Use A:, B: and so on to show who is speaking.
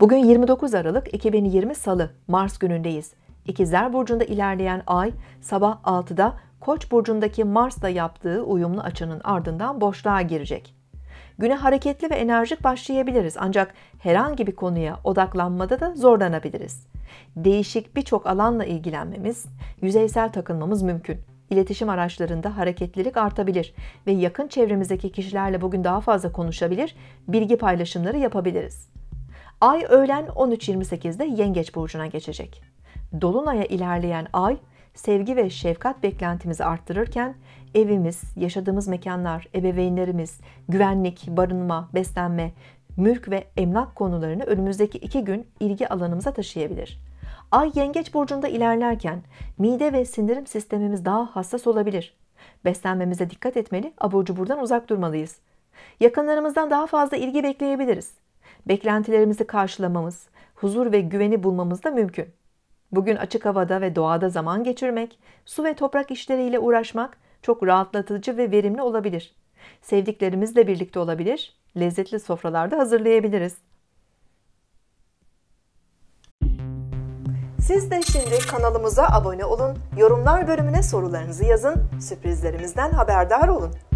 A: Bugün 29 Aralık 2020 Salı Mars günündeyiz. İkizler Burcu'nda ilerleyen ay sabah 6'da Koç burcundaki Mars'la yaptığı uyumlu açının ardından boşluğa girecek. Güne hareketli ve enerjik başlayabiliriz ancak herhangi bir konuya odaklanmada da zorlanabiliriz. Değişik birçok alanla ilgilenmemiz, yüzeysel takılmamız mümkün. İletişim araçlarında hareketlilik artabilir ve yakın çevremizdeki kişilerle bugün daha fazla konuşabilir, bilgi paylaşımları yapabiliriz. Ay öğlen 13.28'de Yengeç burcuna geçecek. Dolunay'a ilerleyen ay sevgi ve şefkat beklentimizi arttırırken evimiz, yaşadığımız mekanlar, ebeveynlerimiz, güvenlik, barınma, beslenme, mülk ve emlak konularını önümüzdeki iki gün ilgi alanımıza taşıyabilir. Ay yengeç burcunda ilerlerken mide ve sindirim sistemimiz daha hassas olabilir. Beslenmemize dikkat etmeli, abur cuburdan uzak durmalıyız. Yakınlarımızdan daha fazla ilgi bekleyebiliriz beklentilerimizi karşılamamız, huzur ve güveni bulmamız da mümkün. Bugün açık havada ve doğada zaman geçirmek, su ve toprak işleriyle uğraşmak çok rahatlatıcı ve verimli olabilir. Sevdiklerimizle birlikte olabilir, lezzetli sofralarda hazırlayabiliriz. Siz de şimdi kanalımıza abone olun, yorumlar bölümüne sorularınızı yazın, sürprizlerimizden haberdar olun.